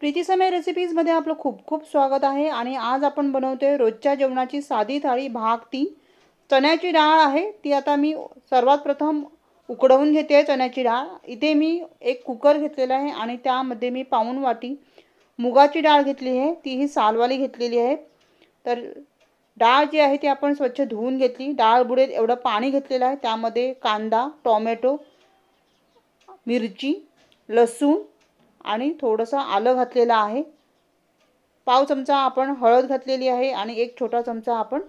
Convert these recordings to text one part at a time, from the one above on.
प्रीतीसमय रेसिपीजमध्ये आपलं खूप खूप स्वागत आहे आणि आज आपण बनवतोय रोजच्या जेवणाची साधी थाळी भाग ती चण्याची डाळ आहे ती आता मी सर्वात प्रथम उकडवून घेते आहे चण्याची डाळ इथे मी एक कुकर घेतलेला आहे आणि त्यामध्ये मी पाऊन वाटी मुगाची डाळ घेतली आहे ती ही सालवाली घेतलेली आहे तर डाळ जी आहे ती आपण स्वच्छ धुवून घेतली डाळ बुडेल एवढं पाणी घेतलेलं आहे त्यामध्ये कांदा टॉमॅटो मिरची लसूण आणि थोडंसं आलं घातलेलं आहे पाव चमचा आपण हळद घातलेली आहे आणि एक छोटा चमचा आपण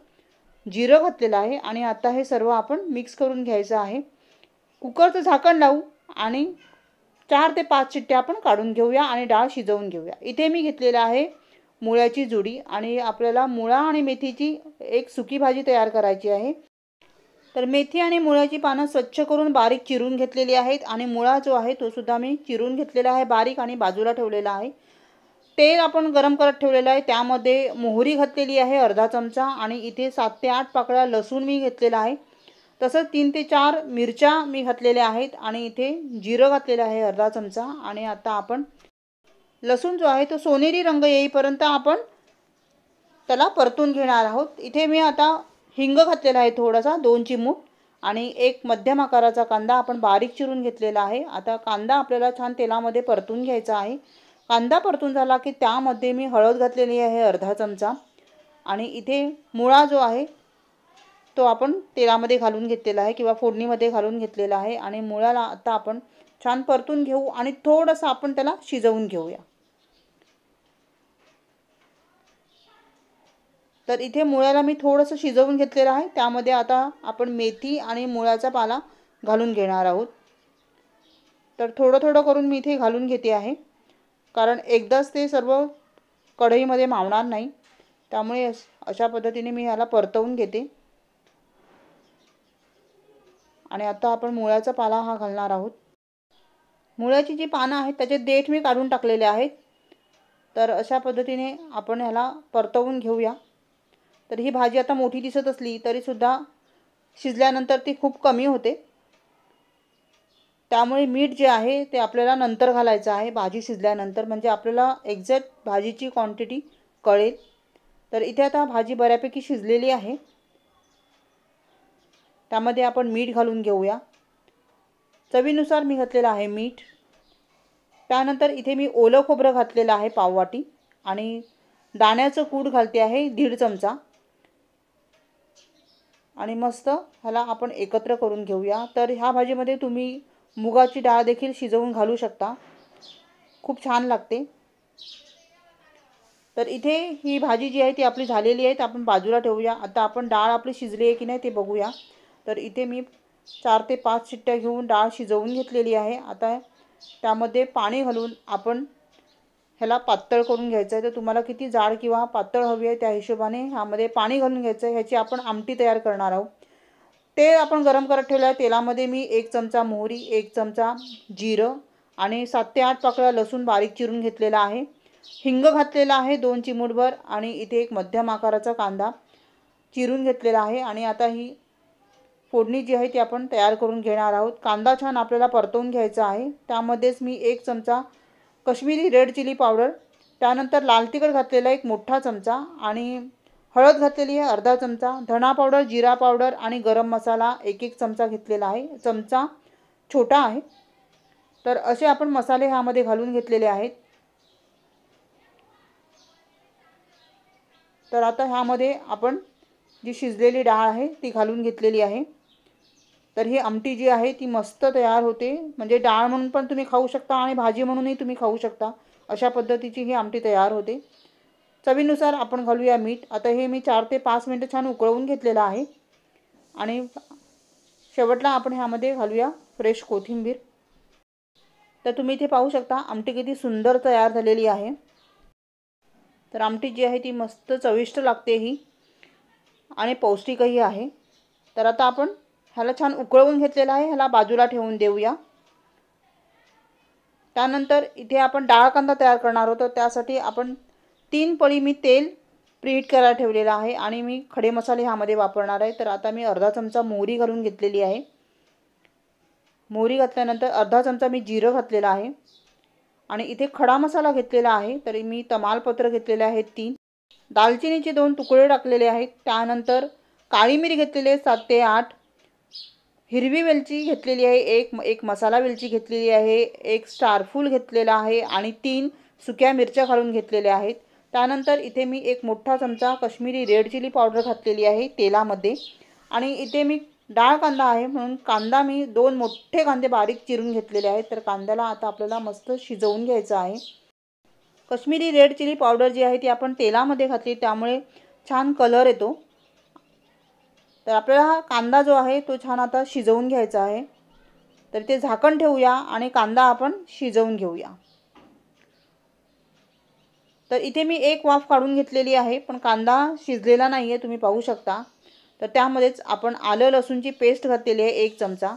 जिरं घातलेलं आहे आणि आता हे सर्व आपण मिक्स करून घ्यायचं आहे कुकरचं झाकण लावू आणि चार ते पाच चिट्ट्या आपण काढून घेऊया आणि डाळ शिजवून घेऊया इथे मी घेतलेला आहे मुळ्याची जुडी आणि आपल्याला मुळा आणि मेथीची एक सुकी भाजी तयार करायची आहे तर मेथी आणि मुळ्याची पानं स्वच्छ करून बारीक चिरून घेतलेली आहेत आणि मुळा जो आहे तो सुद्धा मी चिरून घेतलेला आहे बारीक आणि बाजूला ठेवलेला आहे तेल आपण गरम करत ठेवलेलं आहे त्यामध्ये मोहरी घातलेली आहे अर्धा चमचा आणि इथे सात ते आठ पाकळ्या लसूण मी घेतलेला आहे तसंच तीन ते चार मिरच्या मी घातलेल्या आहेत आणि इथे जिरं घातलेलं आहे अर्धा चमचा आणि आता आपण लसूण जो आहे तो सोनेरी रंग येईपर्यंत आपण त्याला परतून घेणार आहोत इथे मी आता हिंग घातलेला आहे थोडासा दोन चिमूट आणि एक मध्यम आकाराचा कांदा आपण बारीक चिरून घेतलेला आहे आता कांदा आपल्याला छान तेलामध्ये परतून घ्यायचा आहे कांदा परतून झाला की त्यामध्ये मी हळद घातलेली आहे अर्धा चमचा आणि इथे मुळा जो आहे तो आपण तेलामध्ये घालून घेतलेला आहे किंवा फोडणीमध्ये घालून घेतलेला आहे आणि मुळाला आता आपण छान परतून घेऊ आणि थोडंसं आपण त्याला शिजवून घेऊया तर इथे मुळ्याला मी थोडंसं शिजवून घेतलेलं आहे त्यामध्ये आता आपण मेथी आणि मुळ्याचा पाला घालून घेणार आहोत तर थोडं थोडं करून मी इथे घालून घेते आहे कारण एकदाच ते सर्व कढईमध्ये मावणार नाही त्यामुळे अशा पद्धतीने मी ह्याला परतवून घेते आणि आता आपण मुळ्याचा पाला हा घालणार आहोत मुळ्याची जी पानं आहेत त्याचे देठ मी काढून टाकलेले आहेत तर अशा पद्धतीने आपण ह्याला परतवून घेऊया तर ही भाजी आता मोठी दिसत असली तरीसुद्धा शिजल्यानंतर ती खूप कमी होते त्यामुळे मीठ जे आहे ते आपल्याला नंतर घालायचं आहे भाजी शिजल्यानंतर म्हणजे आपल्याला एक्झॅक्ट भाजीची क्वांटिटी कळेल तर इथे आता भाजी बऱ्यापैकी शिजलेली आहे त्यामध्ये आपण मीठ घालून घेऊया चवीनुसार मी घातलेलं आहे मीठ त्यानंतर इथे मी ओलं खोबरं घातलेलं आहे पाववाटी आणि दाण्याचं कूड घालते आहे दीड चमचा आणि मस्त ह्याला आपण एकत्र करून घेऊया तर ह्या भाजीमध्ये तुम्ही मुगाची डाळ देखील शिजवून घालू शकता खूप छान लागते तर इथे ही भाजी जी आहे ती आपली झालेली आहे तर आपण बाजूला ठेवूया आता आपण डाळ आपली शिजली आहे की नाही ते बघूया तर इथे मी चार ते पाच शिट्ट्या घेऊन डाळ शिजवून घेतलेली आहे आता त्यामध्ये पाणी घालून आपण ह्याला पातळ करून घ्यायचं आहे तर तुम्हाला किती जाड किंवा पातळ हवी आहे त्या हिशोबाने ह्यामध्ये पाणी घालून घ्यायचं आहे ह्याची आपण आमटी तयार करणार आहोत तेल आपण गरम करत ठेवलं आहे तेलामध्ये मी एक चमचा मोहरी एक चमचा जिरं आणि सात ते आठ पाकळ्या लसूण बारीक चिरून घेतलेला आहे हिंग घातलेला आहे दोन चिमूटभर आणि इथे एक मध्यम आकाराचा कांदा चिरून घेतलेला आहे आणि आता ही फोडणी जी आहे ती आपण तयार करून घेणार आहोत कांदा छान आपल्याला परतवून घ्यायचा आहे त्यामध्येच मी एक चमचा कश्मीरी रेड चिली पावडर त्यानंतर लाल तिखट घातलेला एक मोठा चमचा आणि हळद घातलेली आहे अर्धा चमचा धणा पावडर जिरा पावडर आणि गरम मसाला एक एक चमचा घेतलेला आहे चमचा छोटा आहे तर असे आपण मसाले ह्यामध्ये घालून घेतलेले आहेत तर आता ह्यामध्ये आपण जी शिजलेली डाळ आहे ती घालून घेतलेली आहे तर ही आमटी जी आहे ती मस्त तयार होते म्हणजे डाळ म्हणून पण तुम्ही खाऊ शकता आणि भाजी म्हणूनही तुम्ही खाऊ शकता अशा पद्धतीची ही आमटी तयार होते चवीनुसार आपण घालूया मीठ आता हे मी चार ते पाच मिनटं छान उकळवून घेतलेलं आहे आणि शेवटला आपण ह्यामध्ये घालूया फ्रेश कोथिंबीर तर तुम्ही इथे पाहू शकता आमटी किती सुंदर तयार झालेली आहे तर आमटी जी आहे ती मस्त चविष्ट लागते ही आणि पौष्टिकही आहे तर आता आपण ह्याला छान उकळवून घेतलेला आहे ह्याला बाजूला ठेवून देऊया त्यानंतर इथे आपण डाळ कांदा तयार करणार होतो त्यासाठी आपण तीन पळी मी तेल प्रीट करायला ठेवलेलं आहे आणि मी खडे मसाले ह्यामध्ये वापरणार आहे तर आता मी अर्धा चमचा मोहरी घालून घेतलेली आहे मोहरी घातल्यानंतर अर्धा चमचा मी जिरं घातलेला आहे आणि इथे खडा मसाला घेतलेला आहे तरी मी तमालपत्र घेतलेले आहेत तीन दालचिनीचे दोन तुकडे टाकलेले आहेत त्यानंतर काळी मिरी घेतलेले सात ते आठ हिरवी वेलची घेतलेली आहे एक एक मसाला वेलची घेतलेली आहे एक स्टारफूल घेतलेला आहे आणि तीन सुक्या मिरच्या घालून घेतलेल्या आहेत त्यानंतर इथे मी एक मोठा चमचा कश्मीरी रेड चिली पावडर घातलेली आहे तेलामध्ये आणि इथे मी डाळ कांदा आहे म्हणून कांदा मी दोन मोठे कांदे बारीक चिरून घेतलेले आहेत तर कांद्याला आता आपल्याला मस्त शिजवून घ्यायचं आहे कश्मीरी रेड चिली पावडर जी आहे ती आपण तेलामध्ये घातली त्यामुळे छान कलर येतो तर आपल्याला हा कांदा जो आहे तो छान आता शिजवून घ्यायचा आहे तर ते झाकण ठेवूया आणि कांदा आपण शिजवून घेऊया तर इथे मी एक वाफ काढून घेतलेली आहे पण कांदा शिजलेला नाही आहे तुम्ही पाहू शकता तर त्यामध्येच आपण आलं लसूणची पेस्ट घातलेली आहे एक चमचा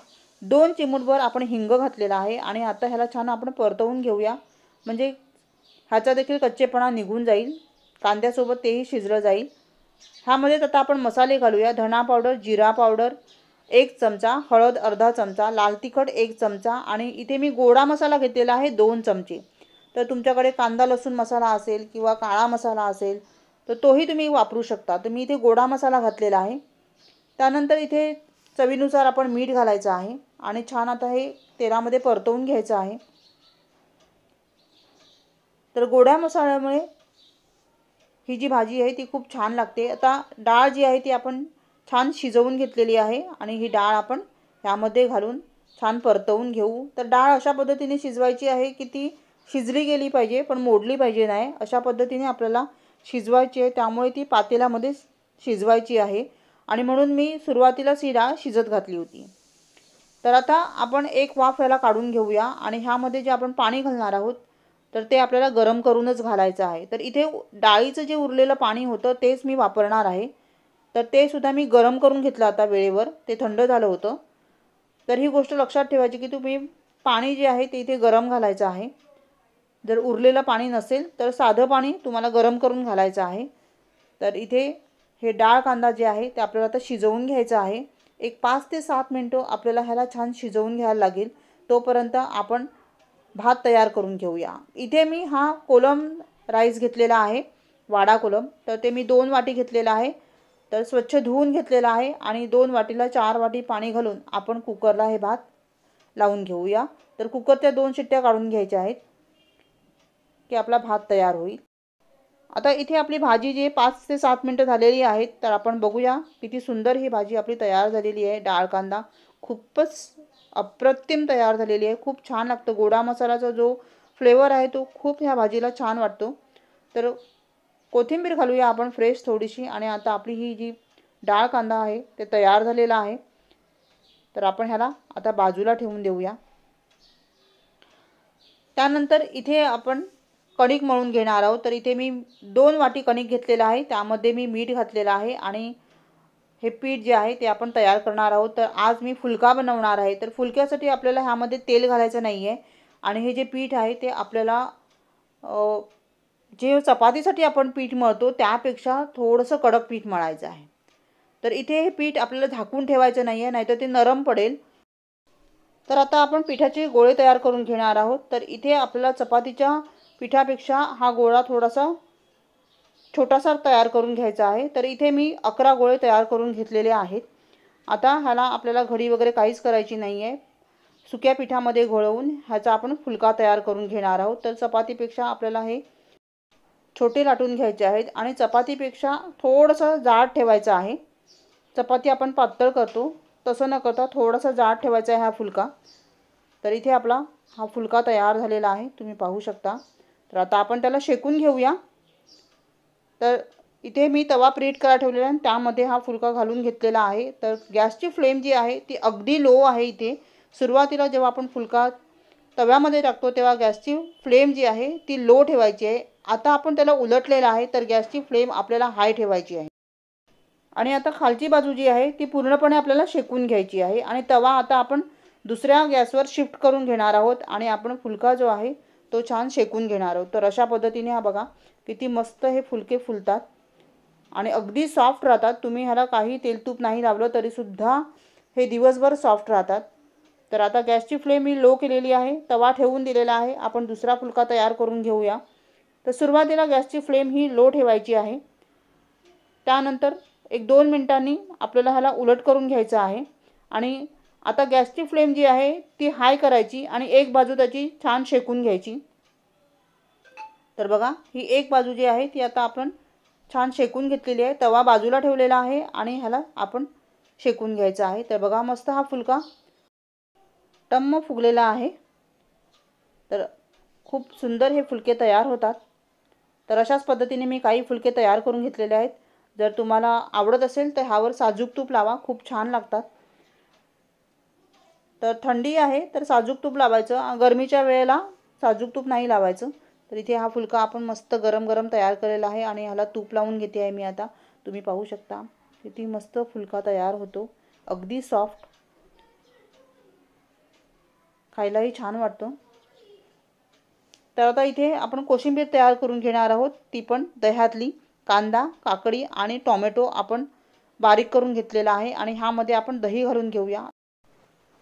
दोन चिमूटभर आपण हिंग घातलेला आहे आणि आता ह्याला छान आपण परतवून घेऊया म्हणजे ह्याचा देखील कच्चेपणा निघून जाईल कांद्यासोबत तेही शिजलं जाईल ह्यामध्येच आता आपण मसाले घालूया धणा पावडर जिरा पावडर एक चमचा हळद अर्धा चमचा लाल तिखट एक चमचा आणि इथे मी गोडा मसाला घेतलेला आहे दोन चमचे तर तुमच्याकडे कांदा लसूण मसाला असेल किंवा काळा मसाला असेल तर तोही तुम्ही वापरू शकता तर मी इथे गोडा मसाला घातलेला आहे त्यानंतर इथे चवीनुसार आपण मीठ घालायचं आहे आणि छान आता हे तेलामध्ये परतवून घ्यायचं आहे तर गोड्या मसाल्यामुळे ही जी भाजी आहे ती खूप छान लागते आता डाळ जी आहे ती आपण छान शिजवून घेतलेली आहे आणि ही डाळ आपण ह्यामध्ये घालून छान परतवून घेऊ तर डाळ अशा पद्धतीने शिजवायची आहे की ती शिजली गेली पाहिजे पण मोडली पाहिजे नाही अशा पद्धतीने आपल्याला शिजवायची आहे त्यामुळे ती पातेल्यामध्ये शिजवायची आहे आणि म्हणून मी सुरुवातीलाच ही डाळ शिजत घातली होती तर आता आपण एक वाफ याला काढून घेऊया आणि ह्यामध्ये जे आपण पाणी घालणार आहोत तर ते आपल्याला गरम करूनच घालायचं आहे तर इथे डाळीचं जे उरलेलं पाणी होतं तेच मी वापरणार आहे तर ते सुद्धा मी गरम करून घेतलं आता वेळेवर ते थंड झालं होतं तर ही गोष्ट लक्षात ठेवायची की तुम्ही पाणी जे आहे ते इथे गरम घालायचं आहे जर उरलेलं पाणी नसेल तर साधं पाणी तुम्हाला गरम करून घालायचं आहे तर इथे हे डाळ कांदा जे आहे ते आपल्याला आता शिजवून घ्यायचं आहे एक पाच ते सात मिनटं आपल्याला ह्याला छान शिजवून घ्यायला लागेल तोपर्यंत आपण भात तयार करून घेऊया इथे मी हा कोलम राईस घेतलेला आहे वाडा कोलम तर ते मी दोन वाटी घेतलेला आहे तर स्वच्छ धुवून घेतलेला आहे आणि दोन वाटीला चार वाटी पाणी घालून आपण कुकरला हे भात लावून घेऊया तर कुकरच्या दोन शिट्ट्या काढून घ्यायच्या आहेत की आपला भात तयार होईल आता इथे आपली भाजी जी पाच ते सात मिनटं झालेली आहेत तर आपण बघूया किती सुंदर ही भाजी आपली तयार झालेली आहे डाळ कांदा खूपच अप्रतिम तयार झालेली आहे खूप छान लागतं गोडा मसाल्याचा जो फ्लेवर आहे तो खूप ह्या भाजीला छान वाटतो तर कोथिंबीर घालूया आपण फ्रेश थोडीशी आणि आता आपली ही जी डाळ कांदा आहे ते तयार झालेला आहे तर आपण ह्याला आता बाजूला ठेवून देऊया त्यानंतर इथे आपण कणिक मळून घेणार आहोत तर इथे मी दोन वाटी कणिक घेतलेला आहे त्यामध्ये मी मीठ घातलेलं आहे आणि हे पीठ जे आहे ते आपण तयार करणार आहोत तर आज मी फुलका बनवणार आहे तर फुलक्यासाठी आपल्याला ह्यामध्ये तेल घालायचं नाही आहे आणि हे जे पीठ आहे ते आपल्याला जे चपातीसाठी आपण पीठ मळतो त्यापेक्षा थोडंसं कडक पीठ मळायचं आहे तर इथे हे पीठ आपल्याला झाकून ठेवायचं नाही आहे नाहीतर ते नरम पडेल तर आता आपण पिठाचे गोळे तयार करून घेणार आहोत तर इथे आपल्याला चपातीच्या पिठापेक्षा हा गोळा थोडासा छोटासा तयार करून घ्यायचा आहे तर इथे मी अकरा गोळे तयार करून घेतलेले आहेत आता ह्याला आपल्याला घडी वगैरे काहीच करायची नाही आहे सुक्या पिठामध्ये घोळवून ह्याचा आपण फुलका तयार करून घेणार आहोत तर चपातीपेक्षा आपल्याला हे छोटे लाटून घ्यायचे आहेत आणि चपातीपेक्षा थोडंसं जाड ठेवायचं आहे चपाती आपण पातळ करतो तसं न करता थोडासा जाड ठेवायचा आहे हा फुलका तर इथे आपला हा फुलका तयार झालेला आहे तुम्ही पाहू शकता तर आता आपण त्याला शेकून घेऊया तर इथे मी तवा प्रीट करा ठेवलेला आणि त्यामध्ये हा फुलका घालून घेतलेला आहे तर गॅसची फ्लेम जी आहे ती अगदी लो आहे इथे सुरुवातीला जेव्हा आपण फुलका तव्यामध्ये टाकतो तेव्हा गॅसची फ्लेम जी आहे ती लो ठेवायची आहे आता आपण त्याला उलटलेला आहे तर गॅसची फ्लेम आपल्याला हाय ठेवायची आहे आणि आता खालची बाजू जी आहे ती पूर्णपणे आपल्याला शेकून घ्यायची आहे आणि तवा आता आपण दुसऱ्या गॅसवर शिफ्ट करून घेणार आहोत आणि आपण फुलका जो आहे तो छान शेकून घेणार आहोत तर अशा पद्धतीने हा बघा किती मस्त हे फुलके फुलतात आणि अगदी सॉफ्ट राहतात तुम्ही ह्याला काही तेलतूप नाही लावलं तरीसुद्धा हे दिवसभर सॉफ्ट राहतात तर आता गॅसची फ्लेम मी लो केलेली आहे तवा ठेवून दिलेला आहे आपण दुसरा फुलका तयार करून घेऊया तर सुरुवातीला गॅसची फ्लेम ही लो ठेवायची आहे त्यानंतर एक दोन मिनटांनी आपल्याला ह्याला उलट करून घ्यायचं आहे आणि आता गॅसची फ्लेम जी आहे ती हाय करायची आणि एक बाजू त्याची छान शेकून घ्यायची तर बघा ही एक बाजू जी आहे ती आता आपण छान शेकून घेतलेली आहे तवा बाजूला ठेवलेला आहे आणि ह्याला आपण शेकून घ्यायचा आहे तर बघा मस्त हा फुलका टम्म फुगलेला आहे तर खूप सुंदर हे फुलके तयार होतात तर अशाच पद्धतीने मी काही फुलके तयार करून घेतलेले आहेत जर तुम्हाला आवडत असेल तर ह्यावर साजूक तूप लावा खूप छान लागतात तर थंडी आहे तर साजूक तूप लावायचं गरमीच्या वेळेला साजूक तूप नाही लावायचं तर इथे हा फुलका आपण मस्त गरम गरम तयार केलेला आहे आणि ह्याला तूप लावून घेते आहे मी आता तुम्ही पाहू शकता किती मस्त फुलका तयार होतो अगदी सॉफ्ट खायलाही छान वाटतो तर आता इथे आपण कोशिंबीर तयार करून घेणार आहोत ती पण दह्यातली कांदा काकडी आणि टॉमॅटो आपण बारीक करून घेतलेला आहे आणि ह्यामध्ये आपण दही घालून घेऊया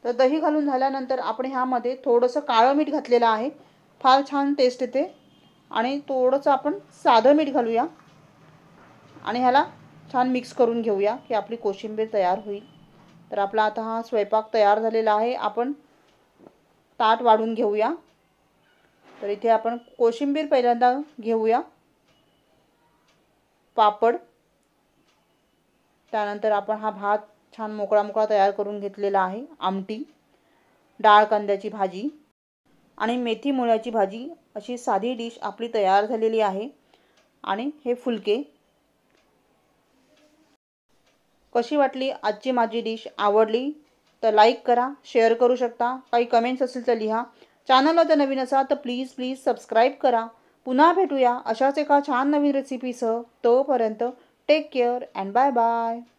तर दही घालून झाल्यानंतर आपण ह्यामध्ये थोडंसं काळं मीठ घातलेलं आहे फार छान टेस्ट येते आणि थोडंसं आपण साधं मीठ घालूया आणि ह्याला छान मिक्स करून घेऊया की आपली कोशिंबीर तयार होईल तर आपला आता हा स्वयंपाक तयार झालेला आहे आपण ताट वाढून घेऊया तर इथे आपण कोशिंबीर पहिल्यांदा घेऊया पापड त्यानंतर आपण हा भात छान मोकळा मोकळा तयार करून घेतलेला आहे आमटी डाळ कांद्याची भाजी आणि मेथी मुळ्याची भाजी अशी साधी डिश आपली तयार झालेली आहे आणि हे फुलके कशी वाटली आजची माझी डिश आवडली तर लाईक करा शेअर करू शकता काही कमेंट्स असतील तर लिहा चॅनलला जर नवीन असा तर प्लीज प्लीज सबस्क्राईब करा पुन्हा भेटूया अशाच एका छान नवीन रेसिपीसह तोपर्यंत take care and bye bye